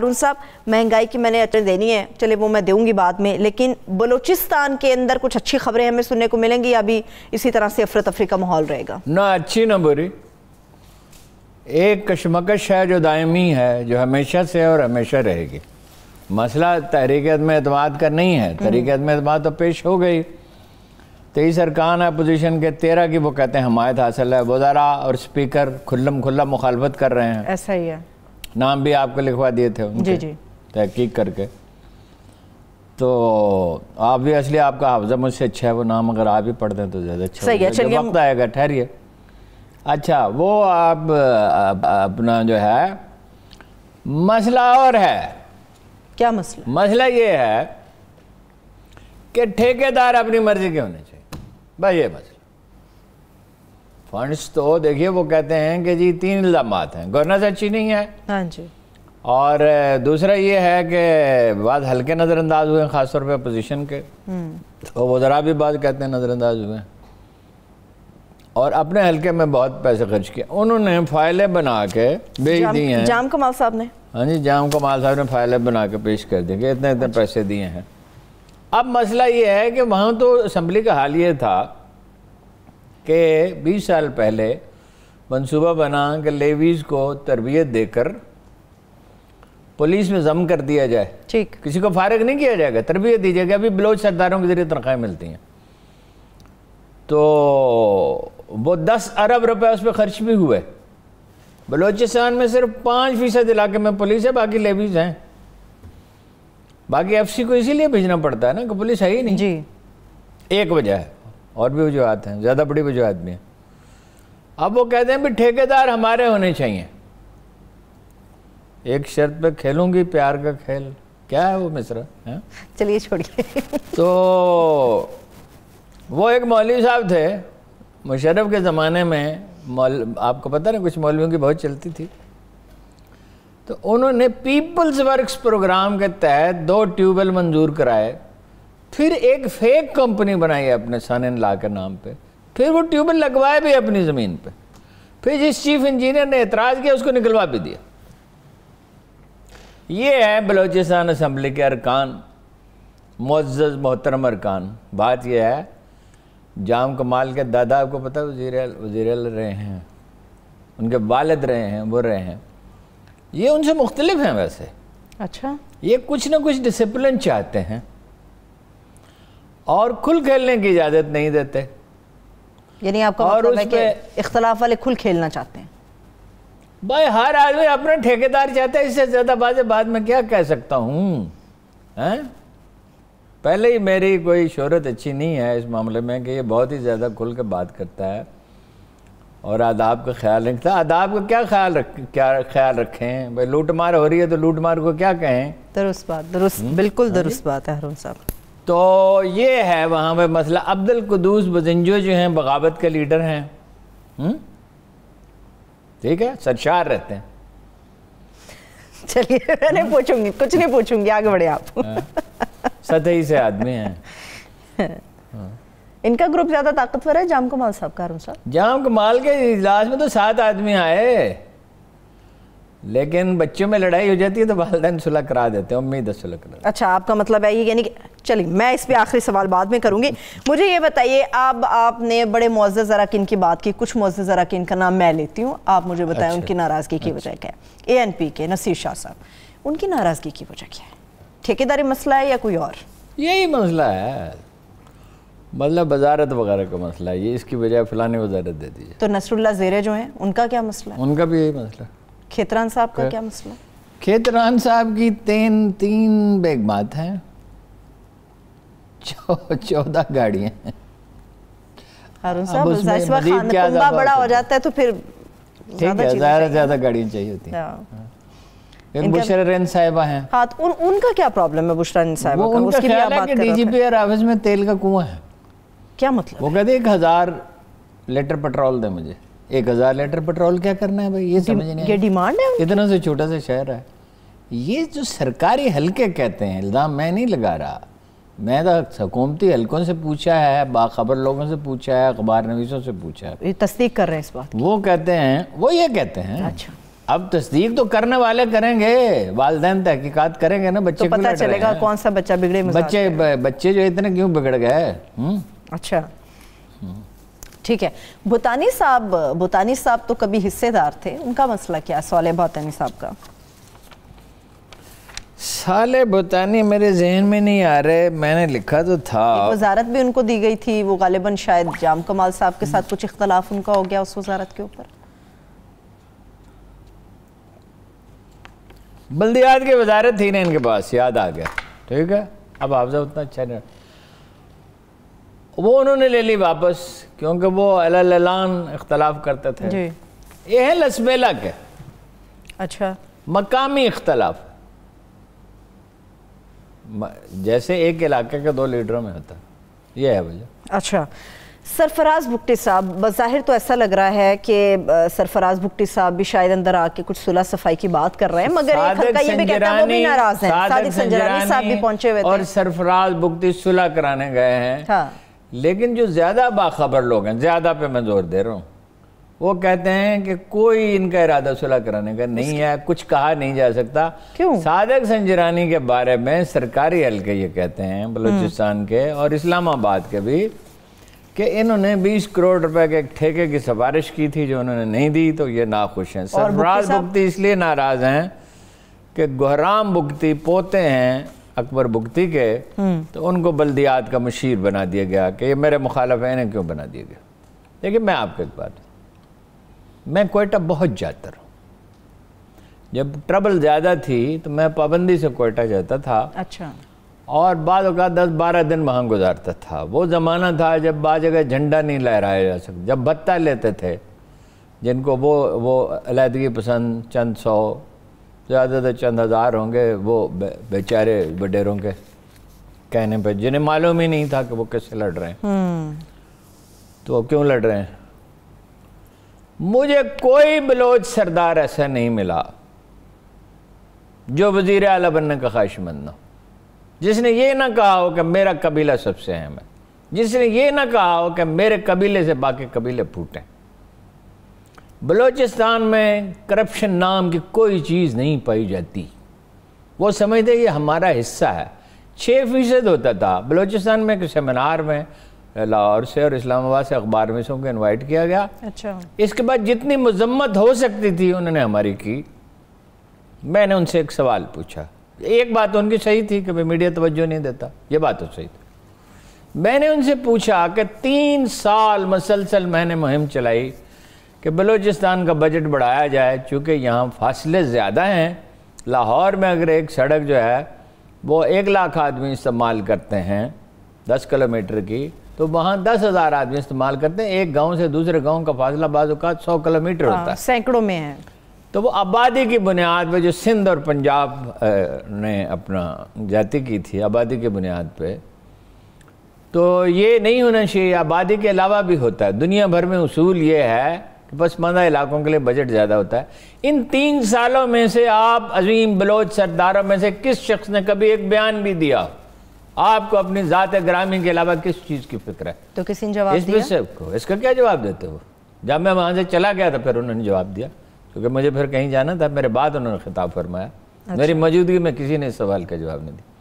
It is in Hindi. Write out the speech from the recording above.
अरुण साहब महंगाई की मैंने अच्छे देनी है चले वो मैं दूंगी बाद में लेकिन बलूचिस्तान के अंदर कुछ अच्छी खबरें हमें सुनने को मिलेंगी अभी इसी तरह से अफरा तफरी का माहौल रहेगा ना अच्छी ना बुरी एक कशमकश है जो दायमी है जो हमेशा से और हमेशा रहेगी मसला तहरीक में अतमाद का नहीं है हम्म। तहरीक में अतमाद तो पेश हो गई तेईस अरकान अपोजिशन के तेरह की वो कहते हैं हमायत हासिल है वजारा और स्पीकर खुल्लम खुल्ला मुखालफत कर रहे हैं ऐसा ही है नाम भी आपको लिखवा दिए थे उनके जी जी तहकीक करके तो आप भी असली आपका हाफजा मुझसे अच्छा है वो नाम अगर आप ही पढ़ दें तो ज़्यादा अच्छा सही है वक्त आएगा ठहरिए अच्छा वो आप अपना जो है मसला और है क्या मसला मसला ये है कि ठेकेदार अपनी मर्जी के होने चाहिए बस ये मसला फंड्स तो देखिए वो कहते हैं कि जी तीन इल्जाम हैं गवर्नेंस अच्छी नहीं है हाँ जी और दूसरा ये है कि बात हल्के नज़रअंदाज हुए ख़ासतौर पे अपोजिशन के हम्म। तो वो ज़रा भी बात कहते हैं नज़रअंदाज हुए और अपने हल्के में बहुत पैसे खर्च किए उन्होंने फाइलें बना के भेज दी हैं जाम कमाल साहब ने हाँ जी जाम कमाल साहब ने फाइलें बना के पेश कर दी कि इतने इतने अच्छा। पैसे दिए हैं अब मसला ये है कि वहाँ तो असम्बली का हाल ये था के 20 साल पहले मनसूबा बना कि लेवीज़ को तरबियत देकर पुलिस में जम कर दिया जाए ठीक किसी को फारग नहीं किया जाएगा तरबियत दी जाएगी अभी बलोच सरदारों के ज़रिए तनख्वाहें मिलती हैं तो वो दस अरब रुपए उस पर खर्च भी हुए बलोचिस्तान में सिर्फ पाँच फीसद इलाके में पुलिस है बाकी लेवीज़ हैं बाकी एफसी को इसीलिए भेजना पड़ता है ना कि पुलिस है ही नहीं जी एक वजह है और भी वजूहत हैं ज़्यादा बड़ी वजूहत भी हैं अब वो कहते हैं भी ठेकेदार हमारे होने चाहिए एक शर्त पे खेलूंगी प्यार का खेल क्या है वो मिश्रा चलिए छोड़िए तो वो एक मौलवी साहब थे मुशरफ के ज़माने में मौल आपको पता ना कुछ मौलवियों की बहुत चलती थी तो उन्होंने पीपल्स वर्क्स प्रोग्राम के तहत दो ट्यूबवेल मंजूर कराए फिर एक फेक कंपनी बनाई अपने सन एन ला के नाम पे फिर वो ट्यूबवेल लगवाए भी अपनी ज़मीन पे फिर जिस चीफ इंजीनियर ने एतराज़ किया उसको निकलवा भी दिया ये है बलोचिस्तान असम्बली के अरकान मुआज़ मोहतरम अरकान बात यह है जाम कमाल के दादा आपको पता है वजीर वजीर रहे हैं उनके वालद रहे हैं वो रहे हैं ये उनसे मुख्तलिफ हैं वैसे अच्छा ये कुछ ना कुछ डिसिप्लिन चाहते हैं और खुल खेलने की इजाज़त नहीं देते यानी आपका और मतलब है कि इख्तलाफ वाले खुल खेलना चाहते हैं भाई हर आदमी अपना ठेकेदार चाहते हैं इससे ज़्यादा बात बाद में क्या कह सकता हूँ पहले ही मेरी कोई शोहरत अच्छी नहीं है इस मामले में कि ये बहुत ही ज़्यादा खुल के बात करता है और आदाब का ख्याल रखता आदाब का क्या ख्याल रख क्या ख्याल रखें भाई लूटमार हो रही है तो लूटमार को क्या कहें दुरुस्त बात दुरुस्त बिल्कुल हम्म, दुरुस्त हाँ बात है हरुण साहब तो ये है वहाँ पे मसला अब्दुल कुदूस बजंजो जो हैं बगावत के लीडर हैं हम्म? ठीक है सरशार रहते हैं चलिए मैंने पूछूंगी कुछ नहीं पूछूंगी आगे बढ़े आप हाँ। सतही से आदमी हैं हाँ। इनका ग्रुप ज्यादा ताकतवर है जाम कमाल साहब का साहब जाम कमाल के इजलास में तो सात आदमी आए लेकिन बच्चों में लड़ाई हो जाती है तो वालदेन सुलह करा देते हैं उम्मीद है सुलह करा अच्छा आपका मतलब है ये यानी कि चलिए मैं इस पर आखिरी सवाल बाद में करूँगी मुझे ये बताइए अब आपने बड़े मोज़ अरकिन की बात की कुछ मोज़ अरकिन का नाम मैं लेती हूँ आप मुझे बताएं अच्छा, उनकी नाराज़गी की वजह क्या है ए एन पी के नसीर शाह साहब उनकी नाराज़गी की वजह क्या है ठेकेदारी मसला है या कोई और यही मसला है मतलब वजारत वगैरह का मसला है ये इसकी वजह फलानी वजारत दे दी तो नसरुल्ला जेरे जो है उनका क्या मसला है? उनका भी यही मसला खेतरान साहब का क्या मसला खेतरान साहब की तीन तीन बेगमात हैं चौदह गाड़ियाँ बड़ा हो जाता है तो फिर ठीक है ज़्यादा ज़्यादा गाड़ियां चाहिए होती हैं हाँ। हैं हाँ तो उन, उनका क्या प्रॉब्लम है बुशरा साहिबा का उसकी भी आप डीजीपी और ऑफिस में तेल का कुआं है क्या मतलब वो कहते एक हज़ार लीटर पेट्रोल दे मुझे एक हज़ार लीटर पेट्रोल क्या करना है भाई ये समझ नहीं ये डिमांड है इतना से छोटा सा शहर है ये जो सरकारी हलके कहते हैं इल्ज़ाम मैं नहीं लगा रहा मैं तो हकूमती हल्कों से पूछा है बाखबर लोगों से पूछा है अखबार नवीसों से पूछा है तस्दीक कर रहे हैं इस बात वो कहते हैं वो ये कहते हैं अच्छा अब तस्दीक तो करने वाले करेंगे वाले तहकीकत करेंगे ना बच्चे तो पता चलेगा कौन सा बच्चा बिगड़े बच्चे बच्चे जो इतने क्यों बिगड़ गए हम्म? अच्छा ठीक है भूतानी साहब भूतानी साहब तो कभी हिस्सेदार थे उनका मसला क्या सवाल है भूतानी साहब का साले बतानी मेरे जहन में नहीं आ रहे मैंने लिखा तो था वजारत भी उनको दी गई थी वो गालिबा शायद जाम कमाल साहब के साथ कुछ इख्तलाफ उनका हो गया उस वजारत के ऊपर बल्दियात की वजारत थी ना इनके पास याद आ गया ठीक है अब हाफजा उतना अच्छा नहीं वो उन्होंने ले ली वापस क्योंकि वो अलान इख्तलाफ करते थे ये है लसबेला के अच्छा मकामी इख्तलाफ जैसे एक इलाके के दो लीडरों में होता ये है वजह अच्छा सरफराज भुट्टी साहब बाहिर तो ऐसा लग रहा है कि सरफराज भुट्टी साहब भी शायद अंदर आके कुछ सुलह सफाई की बात कर रहे हैं मगर एक हल्का ये भी कहता है वो भी नाराज हैं सादिक संजरानी साहब भी पहुंचे हुए थे और सरफराज भुट्टी सुलह कराने गए हैं हाँ। लेकिन जो ज्यादा बाखबर लोग हैं ज्यादा पे मैं जोर दे रहा हूँ वो कहते हैं कि कोई इनका इरादा सुलह कराने का नहीं है कुछ कहा नहीं जा सकता क्यों सादक संजरानी के बारे में सरकारी हल्के ये कहते हैं बलूचिस्तान के और इस्लामाबाद के भी कि इन्होंने 20 करोड़ रुपए के एक ठेके की सिफारिश की थी जो उन्होंने नहीं दी तो ये नाखुश हैं सरफराज भुगती इसलिए नाराज हैं कि गोहराम भुगती पोते हैं अकबर भुगती के हम्म। तो उनको बल्दियात का मशीर बना दिया गया कि ये मेरे मुखालफ हैं क्यों बना दिया गया देखिए मैं आपको एक बात मैं कोयटा बहुत जाता रहा जब ट्रबल ज़्यादा थी तो मैं पाबंदी से कोयटा जाता था अच्छा और बाद का दस बारह दिन वहाँ गुजारता था वो ज़माना था जब बाद जगह झंडा नहीं लहराया जा सकता जब भत्ता लेते थे जिनको वो वो अलीदगी पसंद चंद सौ ज़्यादातर चंद हज़ार होंगे वो बेचारे बडेरों के कहने पर जिन्हें मालूम ही नहीं था कि वो कैसे लड़ रहे हैं हम्म। तो क्यों लड़ रहे हैं मुझे कोई बलोच सरदार ऐसा नहीं मिला जो वजीर अला बनने का ख्वाहिशमंद ना जिसने ये ना कहा हो कि मेरा कबीला सबसे अहम है जिसने ये ना कहा हो कि मेरे कबीले से बाकी कबीले फूटे बलोचिस्तान में करप्शन नाम की कोई चीज़ नहीं पाई जाती वो समझते ये हमारा हिस्सा है छः फीसद होता था बलोचिस्तान में एक सेमिनार में लाहौर से और इस्लामाबाद से अखबार मिसों को इनवाइट किया गया अच्छा इसके बाद जितनी मजम्मत हो सकती थी उन्होंने हमारी की मैंने उनसे एक सवाल पूछा एक बात तो उनकी सही थी कि भाई मीडिया तवज्जो नहीं देता ये बात तो सही थी मैंने उनसे पूछा कि तीन साल मसलसल मैंने मुहिम चलाई कि बलूचिस्तान का बजट बढ़ाया जाए चूँकि यहाँ फासले ज़्यादा हैं लाहौर में अगर एक सड़क जो है वो एक लाख आदमी इस्तेमाल करते हैं दस किलोमीटर की तो वहाँ दस हजार आदमी इस्तेमाल करते हैं एक गांव से दूसरे गांव का फासला बाजूकात सौ किलोमीटर होता है हाँ, सैकड़ों में है तो वो आबादी की बुनियाद पे जो सिंध और पंजाब ने अपना जाति की थी आबादी की बुनियाद पे तो ये नहीं होना चाहिए आबादी के अलावा भी होता है दुनिया भर में उसूल ये है कि पसमानदा इलाकों के लिए बजट ज़्यादा होता है इन तीन सालों में से आप अजीम बलोच सरदारों में से किस शख्स ने कभी एक बयान भी दिया आपको अपनी ज़ात ग्रामीण के अलावा किस चीज़ की फिक्र है तो किसी ने जवाब इस को इसका क्या जवाब देते हो जब मैं वहां से चला गया था फिर उन्होंने जवाब दिया क्योंकि मुझे फिर कहीं जाना था मेरे बाद उन्होंने खिताब फरमाया अच्छा। मेरी मौजूदगी में किसी ने इस सवाल का जवाब नहीं दिया